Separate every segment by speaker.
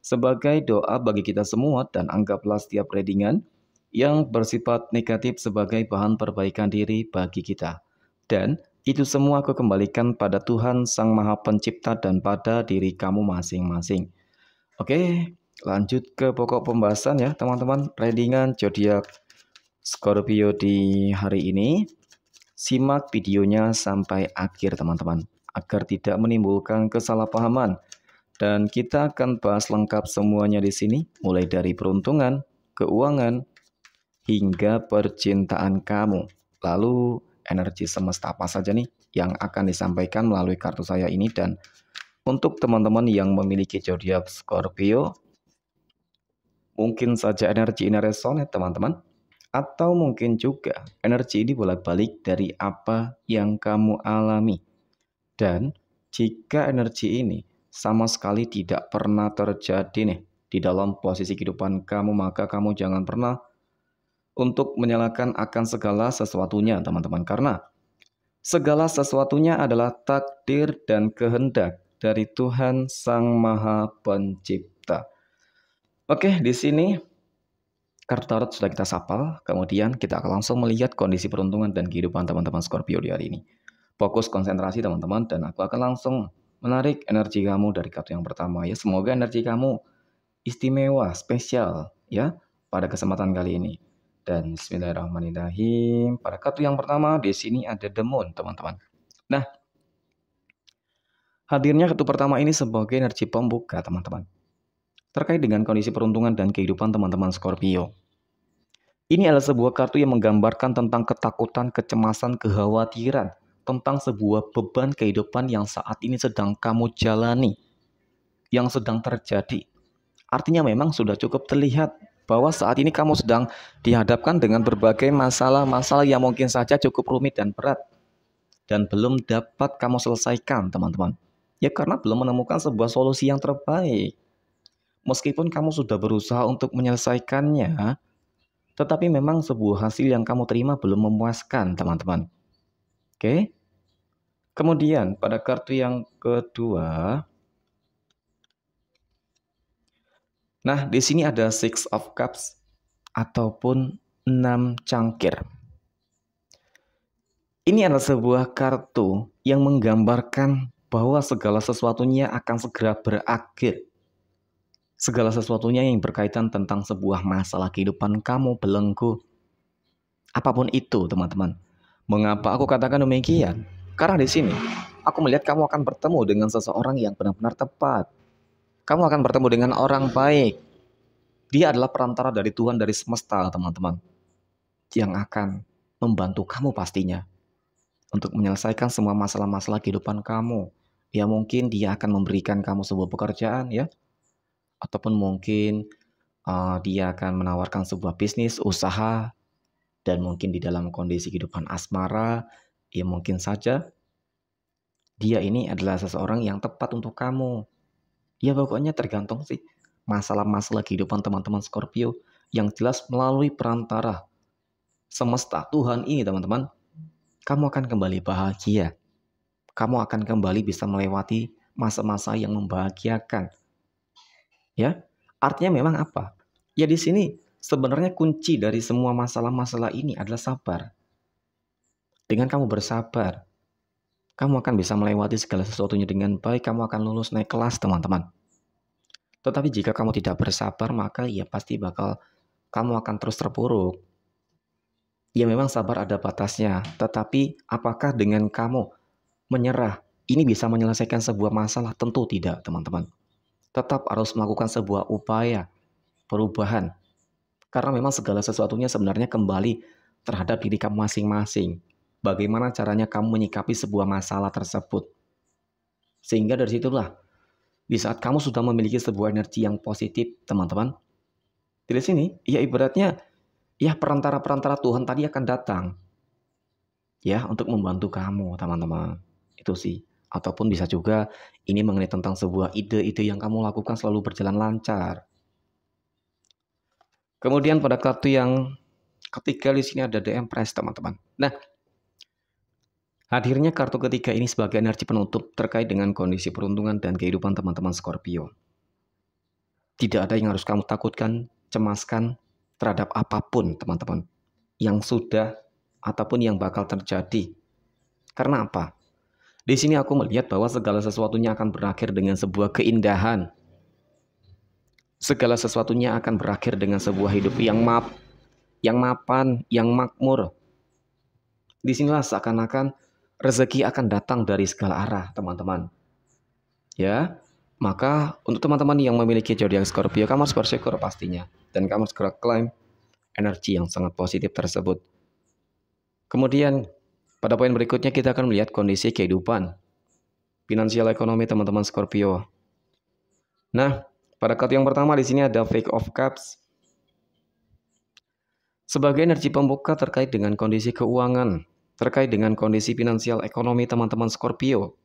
Speaker 1: sebagai doa bagi kita semua dan anggaplah setiap readingan yang bersifat negatif sebagai bahan perbaikan diri bagi kita. Dan itu semua aku kembalikan pada Tuhan Sang Maha Pencipta dan pada diri kamu masing-masing. Oke, lanjut ke pokok pembahasan ya teman-teman. Readingan zodiak Scorpio di hari ini. Simak videonya sampai akhir teman-teman agar tidak menimbulkan kesalahpahaman dan kita akan bahas lengkap semuanya di sini, mulai dari peruntungan, keuangan, hingga percintaan kamu. Lalu energi semesta apa saja nih yang akan disampaikan melalui kartu saya ini dan untuk teman-teman yang memiliki zodiak Scorpio, mungkin saja energi ini resonate teman-teman. Atau mungkin juga energi ini bolak-balik dari apa yang kamu alami. Dan jika energi ini sama sekali tidak pernah terjadi nih di dalam posisi kehidupan kamu, maka kamu jangan pernah untuk menyalahkan akan segala sesuatunya, teman-teman. Karena segala sesuatunya adalah takdir dan kehendak dari Tuhan Sang Maha Pencipta. Oke, di sini kartu tarot sudah kita sapal, kemudian kita akan langsung melihat kondisi peruntungan dan kehidupan teman-teman Scorpio di hari ini. Fokus konsentrasi teman-teman dan aku akan langsung menarik energi kamu dari kartu yang pertama ya. Semoga energi kamu istimewa, spesial ya pada kesempatan kali ini. Dan bismillahirrahmanirrahim. Pada kartu yang pertama di sini ada The Moon, teman-teman. Nah, hadirnya kartu pertama ini sebagai energi pembuka, teman-teman. Terkait dengan kondisi peruntungan dan kehidupan teman-teman Scorpio. Ini adalah sebuah kartu yang menggambarkan tentang ketakutan, kecemasan, kekhawatiran, tentang sebuah beban kehidupan yang saat ini sedang kamu jalani, yang sedang terjadi. Artinya memang sudah cukup terlihat bahwa saat ini kamu sedang dihadapkan dengan berbagai masalah-masalah yang mungkin saja cukup rumit dan berat dan belum dapat kamu selesaikan, teman-teman. Ya karena belum menemukan sebuah solusi yang terbaik. Meskipun kamu sudah berusaha untuk menyelesaikannya, tetapi memang sebuah hasil yang kamu terima belum memuaskan, teman-teman. Oke? Kemudian pada kartu yang kedua, nah di sini ada Six of Cups ataupun enam cangkir. Ini adalah sebuah kartu yang menggambarkan bahwa segala sesuatunya akan segera berakhir. Segala sesuatunya yang berkaitan tentang sebuah masalah kehidupan kamu, belenggu, apapun itu teman-teman. Mengapa aku katakan demikian? Karena di sini, aku melihat kamu akan bertemu dengan seseorang yang benar-benar tepat. Kamu akan bertemu dengan orang baik. Dia adalah perantara dari Tuhan dari semesta, teman-teman. Yang akan membantu kamu pastinya. Untuk menyelesaikan semua masalah-masalah kehidupan kamu. Ya mungkin dia akan memberikan kamu sebuah pekerjaan ya. Ataupun mungkin uh, dia akan menawarkan sebuah bisnis, usaha. Dan mungkin di dalam kondisi kehidupan asmara, Ya mungkin saja dia ini adalah seseorang yang tepat untuk kamu. Ya pokoknya tergantung sih masalah-masalah kehidupan teman-teman Scorpio yang jelas melalui perantara semesta Tuhan ini teman-teman, kamu akan kembali bahagia. Kamu akan kembali bisa melewati masa-masa yang membahagiakan. Ya, artinya memang apa? Ya di sini sebenarnya kunci dari semua masalah-masalah ini adalah sabar. Dengan kamu bersabar, kamu akan bisa melewati segala sesuatunya dengan baik, kamu akan lulus naik kelas, teman-teman. Tetapi jika kamu tidak bersabar, maka ya pasti bakal kamu akan terus terpuruk. Ya memang sabar ada batasnya, tetapi apakah dengan kamu menyerah, ini bisa menyelesaikan sebuah masalah? Tentu tidak, teman-teman. Tetap harus melakukan sebuah upaya perubahan. Karena memang segala sesuatunya sebenarnya kembali terhadap diri kamu masing-masing bagaimana caranya kamu menyikapi sebuah masalah tersebut. Sehingga dari situlah, di saat kamu sudah memiliki sebuah energi yang positif, teman-teman, Di sini, ya ibaratnya, ya perantara-perantara Tuhan tadi akan datang. Ya, untuk membantu kamu, teman-teman. Itu sih. Ataupun bisa juga ini mengenai tentang sebuah ide-ide yang kamu lakukan selalu berjalan lancar. Kemudian pada kartu yang ketiga di sini ada DM Press, teman-teman. Nah, Hadirnya kartu ketiga ini sebagai energi penutup terkait dengan kondisi peruntungan dan kehidupan teman-teman Scorpio. Tidak ada yang harus kamu takutkan, cemaskan terhadap apapun teman-teman yang sudah ataupun yang bakal terjadi. Karena apa? Di sini aku melihat bahwa segala sesuatunya akan berakhir dengan sebuah keindahan. Segala sesuatunya akan berakhir dengan sebuah hidup yang map, yang mapan, yang makmur. Di Disinilah seakan-akan rezeki akan datang dari segala arah, teman-teman. Ya, maka untuk teman-teman yang memiliki zodiak Scorpio, kamu harus bersyukur pastinya dan kamu harus segera klaim energi yang sangat positif tersebut. Kemudian pada poin berikutnya kita akan melihat kondisi kehidupan finansial ekonomi teman-teman Scorpio. Nah, pada kartu yang pertama di sini ada Fake of Cups. Sebagai energi pembuka terkait dengan kondisi keuangan, terkait dengan kondisi finansial ekonomi teman-teman Scorpio.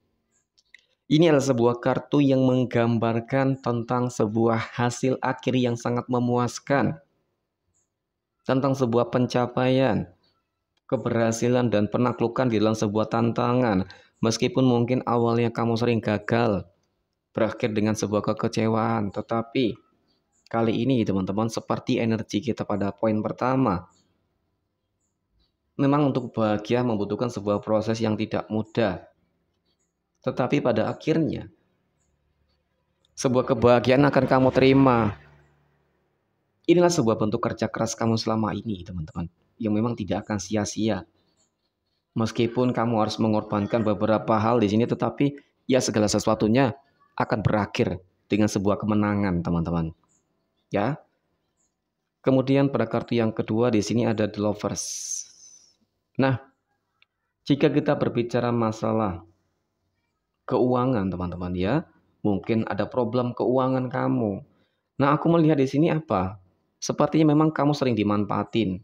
Speaker 1: Ini adalah sebuah kartu yang menggambarkan tentang sebuah hasil akhir yang sangat memuaskan, tentang sebuah pencapaian, keberhasilan, dan penaklukan di dalam sebuah tantangan. Meskipun mungkin awalnya kamu sering gagal, berakhir dengan sebuah kekecewaan, tetapi kali ini, teman-teman, seperti energi kita pada poin pertama, Memang untuk bahagia membutuhkan sebuah proses yang tidak mudah. Tetapi pada akhirnya, sebuah kebahagiaan akan kamu terima. Inilah sebuah bentuk kerja keras kamu selama ini, teman-teman, yang memang tidak akan sia-sia. Meskipun kamu harus mengorbankan beberapa hal di sini, tetapi ya segala sesuatunya akan berakhir dengan sebuah kemenangan, teman-teman. Ya. Kemudian pada kartu yang kedua di sini ada The Lovers. Nah, jika kita berbicara masalah keuangan, teman-teman ya, mungkin ada problem keuangan kamu. Nah, aku melihat di sini apa? Sepertinya memang kamu sering dimanfaatin.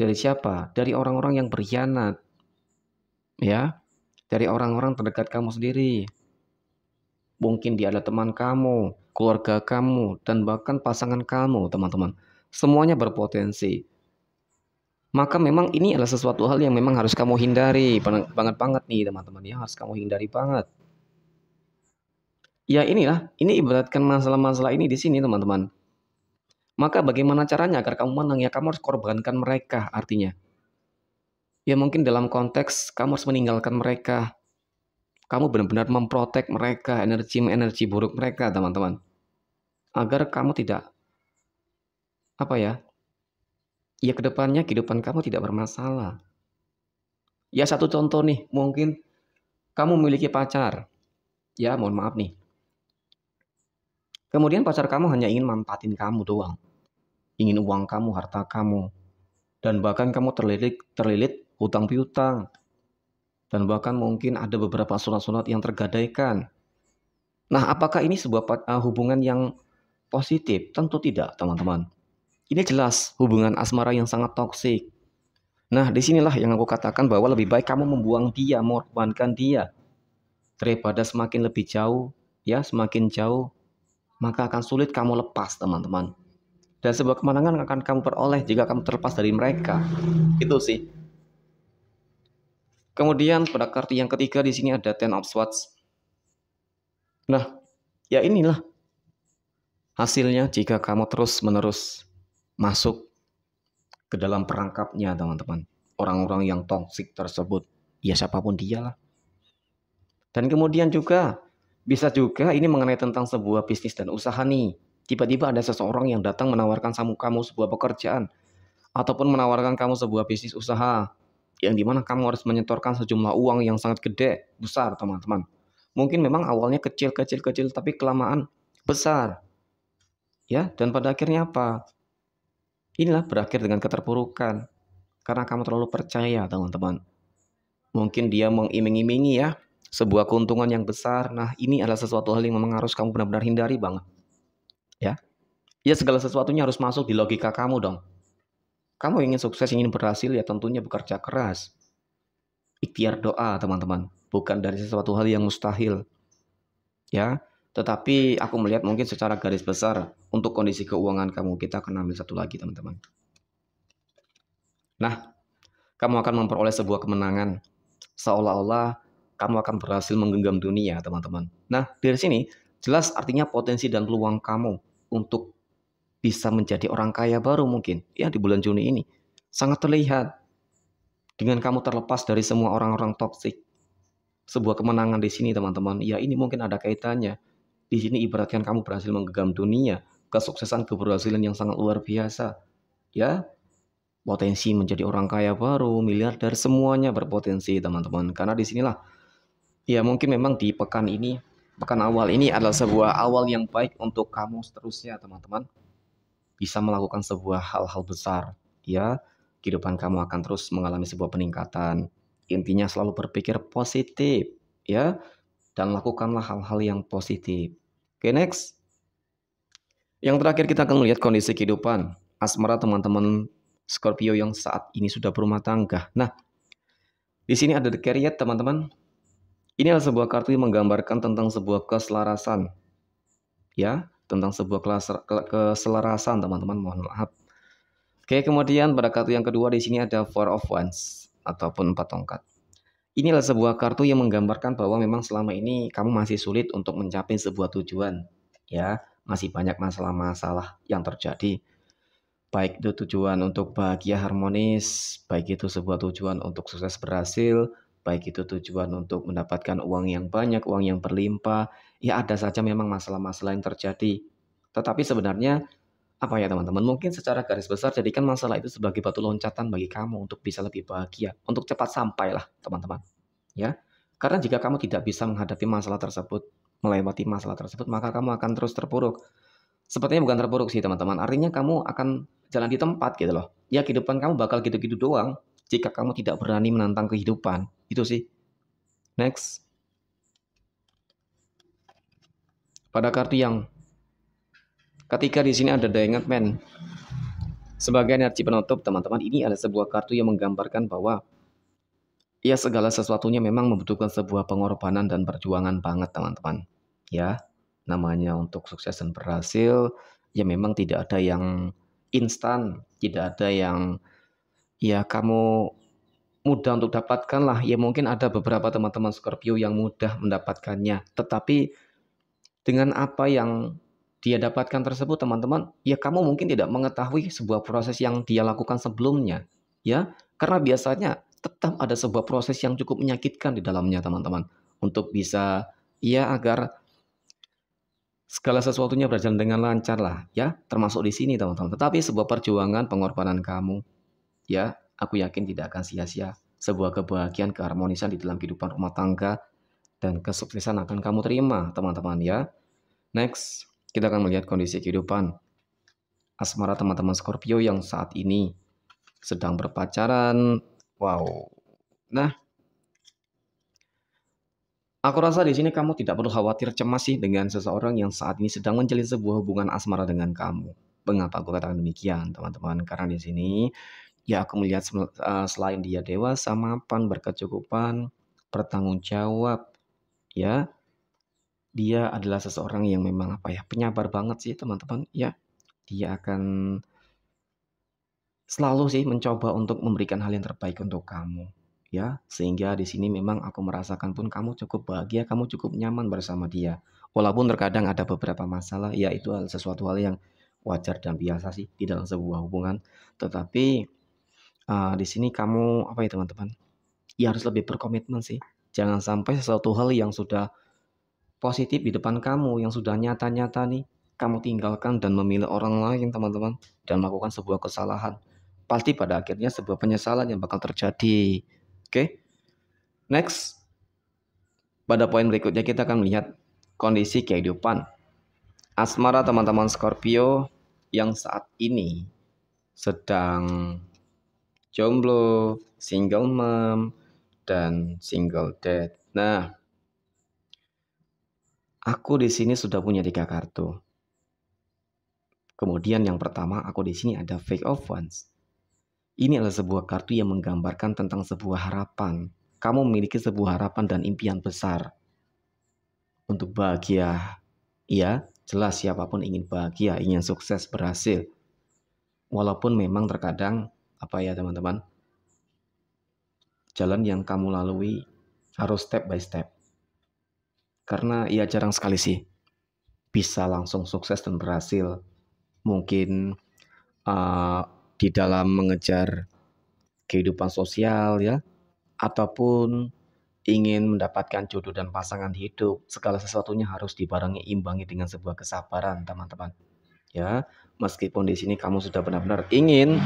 Speaker 1: Dari siapa? Dari orang-orang yang berkhianat. Ya. Dari orang-orang terdekat kamu sendiri. Mungkin dia adalah teman kamu, keluarga kamu, dan bahkan pasangan kamu, teman-teman. Semuanya berpotensi maka memang ini adalah sesuatu hal yang memang harus kamu hindari banget-banget nih teman-teman ya harus kamu hindari banget ya inilah ini ibaratkan masalah-masalah ini di sini teman-teman maka bagaimana caranya agar kamu menang ya kamu harus korbankan mereka artinya ya mungkin dalam konteks kamu harus meninggalkan mereka kamu benar-benar memprotek mereka energi energi buruk mereka teman-teman agar kamu tidak apa ya ya kedepannya kehidupan kamu tidak bermasalah. Ya satu contoh nih, mungkin kamu memiliki pacar. Ya mohon maaf nih. Kemudian pacar kamu hanya ingin manfaatin kamu doang. Ingin uang kamu, harta kamu. Dan bahkan kamu terlilit, terlilit hutang piutang. Dan bahkan mungkin ada beberapa sunat-sunat yang tergadaikan. Nah, apakah ini sebuah eh, hubungan yang positif? Tentu tidak, teman-teman. Ini jelas hubungan asmara yang sangat toksik. Nah, disinilah yang aku katakan bahwa lebih baik kamu membuang dia, mengorbankan dia. Daripada semakin lebih jauh, ya semakin jauh, maka akan sulit kamu lepas, teman-teman. Dan sebuah kemenangan akan kamu peroleh jika kamu terlepas dari mereka. Itu sih. Kemudian pada kartu yang ketiga di sini ada Ten of Swords. Nah, ya inilah hasilnya jika kamu terus-menerus masuk ke dalam perangkapnya teman-teman orang-orang yang toksik tersebut ya siapapun dia lah dan kemudian juga bisa juga ini mengenai tentang sebuah bisnis dan usaha nih tiba-tiba ada seseorang yang datang menawarkan kamu sebuah pekerjaan ataupun menawarkan kamu sebuah bisnis usaha yang dimana kamu harus menyetorkan sejumlah uang yang sangat gede besar teman-teman mungkin memang awalnya kecil kecil kecil tapi kelamaan besar ya dan pada akhirnya apa Inilah berakhir dengan keterpurukan karena kamu terlalu percaya, teman-teman. Mungkin dia mengiming-imingi ya sebuah keuntungan yang besar. Nah, ini adalah sesuatu hal yang memang harus kamu benar-benar hindari banget. Ya. Ya segala sesuatunya harus masuk di logika kamu dong. Kamu ingin sukses, ingin berhasil ya tentunya bekerja keras. Ikhtiar doa, teman-teman. Bukan dari sesuatu hal yang mustahil. Ya, tetapi aku melihat mungkin secara garis besar untuk kondisi keuangan kamu kita akan ambil satu lagi teman-teman. Nah, kamu akan memperoleh sebuah kemenangan seolah-olah kamu akan berhasil menggenggam dunia, teman-teman. Nah, dari sini jelas artinya potensi dan peluang kamu untuk bisa menjadi orang kaya baru mungkin ya di bulan Juni ini sangat terlihat dengan kamu terlepas dari semua orang-orang toksik. Sebuah kemenangan di sini, teman-teman. Ya, ini mungkin ada kaitannya di sini ibaratkan kamu berhasil menggenggam dunia, kesuksesan keberhasilan yang sangat luar biasa. Ya, potensi menjadi orang kaya baru, miliarder, semuanya berpotensi teman-teman. Karena di sinilah ya mungkin memang di pekan ini, pekan awal ini adalah sebuah awal yang baik untuk kamu seterusnya teman-teman. Bisa melakukan sebuah hal-hal besar, ya. Kehidupan kamu akan terus mengalami sebuah peningkatan. Intinya selalu berpikir positif, ya. Dan lakukanlah hal-hal yang positif Oke, okay, next. Yang terakhir kita akan melihat kondisi kehidupan asmara teman-teman Scorpio yang saat ini sudah berumah tangga. Nah, di sini ada The Carrier, teman-teman. Ini adalah sebuah kartu yang menggambarkan tentang sebuah keselarasan. Ya, tentang sebuah keselarasan, teman-teman. Mohon maaf. Oke, kemudian pada kartu yang kedua di sini ada Four of Wands ataupun empat tongkat. Inilah sebuah kartu yang menggambarkan bahwa memang selama ini kamu masih sulit untuk mencapai sebuah tujuan. Ya, masih banyak masalah-masalah yang terjadi. Baik itu tujuan untuk bahagia harmonis, baik itu sebuah tujuan untuk sukses berhasil, baik itu tujuan untuk mendapatkan uang yang banyak, uang yang berlimpah, ya ada saja memang masalah-masalah yang terjadi. Tetapi sebenarnya apa ya teman-teman, mungkin secara garis besar jadikan masalah itu sebagai batu loncatan bagi kamu untuk bisa lebih bahagia, untuk cepat sampai lah teman-teman. Ya. Karena jika kamu tidak bisa menghadapi masalah tersebut, melewati masalah tersebut, maka kamu akan terus terpuruk. Sepertinya bukan terpuruk sih teman-teman, artinya kamu akan jalan di tempat gitu loh. Ya kehidupan kamu bakal gitu-gitu doang jika kamu tidak berani menantang kehidupan. Itu sih. Next. Pada kartu yang Ketika di sini ada diamond man. Sebagai energi penutup, teman-teman, ini ada sebuah kartu yang menggambarkan bahwa ya segala sesuatunya memang membutuhkan sebuah pengorbanan dan perjuangan banget, teman-teman. Ya, namanya untuk sukses dan berhasil, ya memang tidak ada yang instan, tidak ada yang ya kamu mudah untuk dapatkan lah Ya mungkin ada beberapa teman-teman Scorpio yang mudah mendapatkannya, tetapi dengan apa yang dia dapatkan tersebut teman-teman, ya kamu mungkin tidak mengetahui sebuah proses yang dia lakukan sebelumnya, ya. Karena biasanya tetap ada sebuah proses yang cukup menyakitkan di dalamnya teman-teman untuk bisa ya agar segala sesuatunya berjalan dengan lancar lah ya, termasuk di sini teman-teman. Tetapi sebuah perjuangan pengorbanan kamu ya, aku yakin tidak akan sia-sia. Sebuah kebahagiaan, keharmonisan di dalam kehidupan rumah tangga dan kesuksesan akan kamu terima, teman-teman ya. Next kita akan melihat kondisi kehidupan asmara teman-teman Scorpio yang saat ini sedang berpacaran. Wow. Nah, aku rasa di sini kamu tidak perlu khawatir cemas sih dengan seseorang yang saat ini sedang menjalin sebuah hubungan asmara dengan kamu. Mengapa aku katakan demikian, teman-teman? Karena di sini ya aku melihat eh, selain dia dewasa, mapan, berkecukupan, bertanggung jawab, ya dia adalah seseorang yang memang apa ya penyabar banget sih teman-teman ya dia akan selalu sih mencoba untuk memberikan hal yang terbaik untuk kamu ya sehingga di sini memang aku merasakan pun kamu cukup bahagia kamu cukup nyaman bersama dia walaupun terkadang ada beberapa masalah ya itu sesuatu hal yang wajar dan biasa sih di dalam sebuah hubungan tetapi uh, di sini kamu apa ya teman-teman ya harus lebih berkomitmen sih jangan sampai sesuatu hal yang sudah positif di depan kamu yang sudah nyata-nyata nih kamu tinggalkan dan memilih orang lain teman-teman dan melakukan sebuah kesalahan pasti pada akhirnya sebuah penyesalan yang bakal terjadi oke okay? next pada poin berikutnya kita akan melihat kondisi kehidupan asmara teman-teman Scorpio yang saat ini sedang jomblo, single mom, dan single dad. Nah, Aku di sini sudah punya tiga kartu. Kemudian yang pertama aku di sini ada Fake of Wands. Ini adalah sebuah kartu yang menggambarkan tentang sebuah harapan. Kamu memiliki sebuah harapan dan impian besar untuk bahagia. Iya, jelas siapapun ingin bahagia, ingin sukses, berhasil. Walaupun memang terkadang apa ya teman-teman, jalan yang kamu lalui harus step by step. Karena ia ya jarang sekali sih bisa langsung sukses dan berhasil. Mungkin uh, di dalam mengejar kehidupan sosial ya, ataupun ingin mendapatkan jodoh dan pasangan hidup, segala sesuatunya harus dibarengi imbangi dengan sebuah kesabaran, teman-teman. Ya, meskipun di sini kamu sudah benar-benar ingin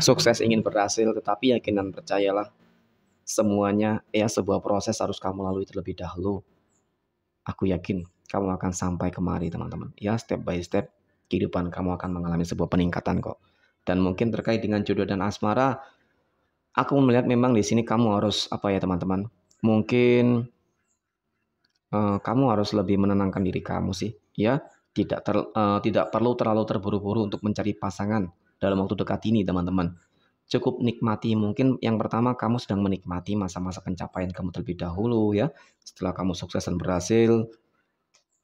Speaker 1: sukses, ingin berhasil, tetapi yakin dan percayalah semuanya ya sebuah proses harus kamu lalui terlebih dahulu. Aku yakin kamu akan sampai kemari teman-teman. Ya step by step kehidupan kamu akan mengalami sebuah peningkatan kok. Dan mungkin terkait dengan jodoh dan asmara, aku melihat memang di sini kamu harus apa ya teman-teman? Mungkin uh, kamu harus lebih menenangkan diri kamu sih, ya. Tidak ter, uh, tidak perlu terlalu terburu-buru untuk mencari pasangan dalam waktu dekat ini, teman-teman cukup nikmati mungkin yang pertama kamu sedang menikmati masa-masa pencapaian kamu terlebih dahulu ya setelah kamu sukses dan berhasil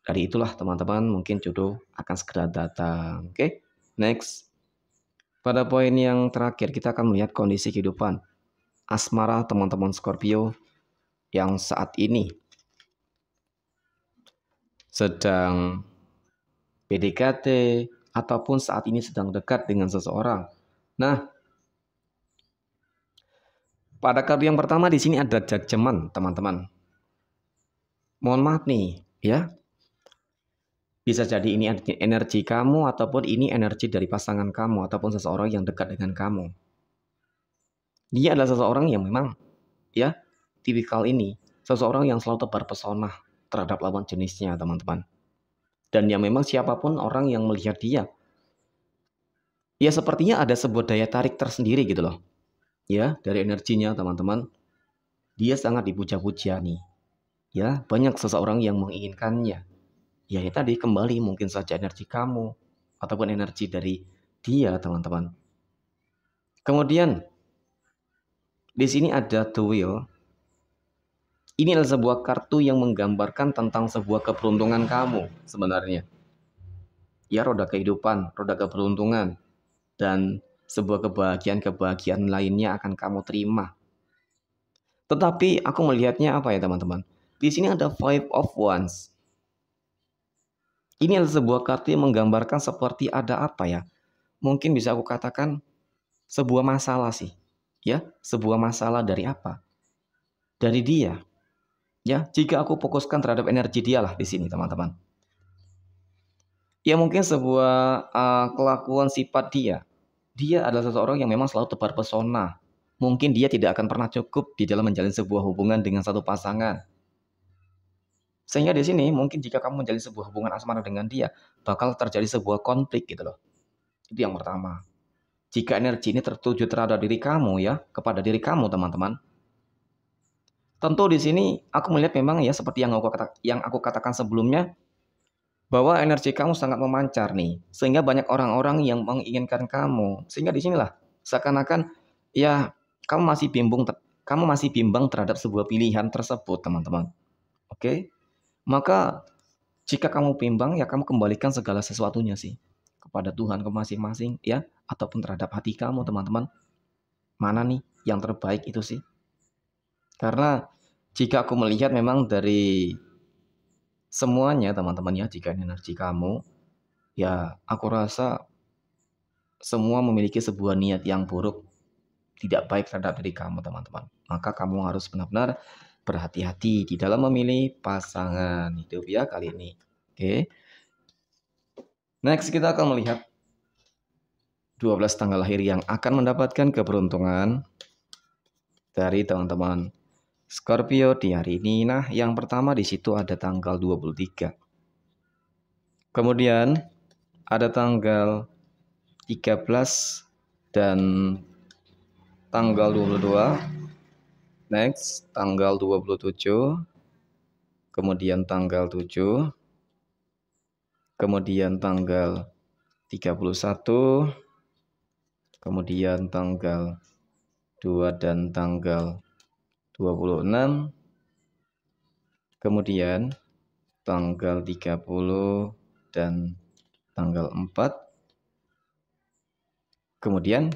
Speaker 1: dari itulah teman-teman mungkin jodoh akan segera datang oke okay? next pada poin yang terakhir kita akan melihat kondisi kehidupan asmara teman-teman Scorpio yang saat ini sedang PDKT ataupun saat ini sedang dekat dengan seseorang nah pada kartu yang pertama di sini ada judgment, teman-teman. Mohon maaf nih, ya. Bisa jadi ini energi kamu ataupun ini energi dari pasangan kamu ataupun seseorang yang dekat dengan kamu. Dia adalah seseorang yang memang ya tipikal ini, seseorang yang selalu tebar pesona terhadap lawan jenisnya, teman-teman. Dan yang memang siapapun orang yang melihat dia, ya sepertinya ada sebuah daya tarik tersendiri gitu loh ya dari energinya teman-teman dia sangat dipuja-puja nih ya banyak seseorang yang menginginkannya ya, ya tadi kembali mungkin saja energi kamu ataupun energi dari dia teman-teman kemudian di sini ada the wheel ini adalah sebuah kartu yang menggambarkan tentang sebuah keberuntungan kamu sebenarnya. Ya, roda kehidupan, roda keberuntungan. Dan sebuah kebahagiaan-kebahagiaan lainnya akan kamu terima. Tetapi aku melihatnya apa ya teman-teman? Di sini ada five of ones. Ini adalah sebuah kartu yang menggambarkan seperti ada apa ya? Mungkin bisa aku katakan sebuah masalah sih. Ya, sebuah masalah dari apa? Dari dia. Ya, jika aku fokuskan terhadap energi dia lah di sini teman-teman. Ya mungkin sebuah uh, kelakuan sifat dia dia adalah seseorang yang memang selalu tebar pesona. Mungkin dia tidak akan pernah cukup di dalam menjalin sebuah hubungan dengan satu pasangan. Sehingga di sini mungkin jika kamu menjalin sebuah hubungan asmara dengan dia, bakal terjadi sebuah konflik gitu loh. Itu yang pertama. Jika energi ini tertuju terhadap diri kamu ya, kepada diri kamu teman-teman, Tentu di sini aku melihat memang ya seperti yang aku yang aku katakan sebelumnya, bahwa energi kamu sangat memancar nih, sehingga banyak orang-orang yang menginginkan kamu. Sehingga di sinilah seakan-akan ya kamu masih bimbang kamu masih bimbang terhadap sebuah pilihan tersebut, teman-teman. Oke? Maka jika kamu bimbang ya kamu kembalikan segala sesuatunya sih kepada Tuhan ke masing-masing ya ataupun terhadap hati kamu, teman-teman. Mana nih yang terbaik itu sih? Karena jika aku melihat memang dari semuanya teman-teman ya jika ini energi kamu ya aku rasa semua memiliki sebuah niat yang buruk tidak baik terhadap diri kamu teman-teman maka kamu harus benar-benar berhati-hati di dalam memilih pasangan hidup ya kali ini oke okay. next kita akan melihat 12 tanggal lahir yang akan mendapatkan keberuntungan dari teman-teman Scorpio di hari ini. Nah, yang pertama di situ ada tanggal 23. Kemudian ada tanggal 13 dan tanggal 22. Next, tanggal 27. Kemudian tanggal 7. Kemudian tanggal 31. Kemudian tanggal 2 dan tanggal 26 kemudian tanggal 30 dan tanggal 4 kemudian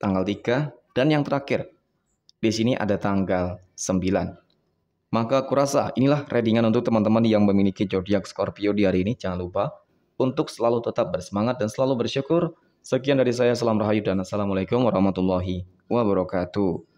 Speaker 1: tanggal 3 dan yang terakhir di sini ada tanggal 9 maka kurasa inilah readingan untuk teman-teman yang memiliki zodiak Scorpio di hari ini jangan lupa untuk selalu tetap bersemangat dan selalu bersyukur Sekian dari saya, salam rahayu dan assalamualaikum warahmatullahi wabarakatuh.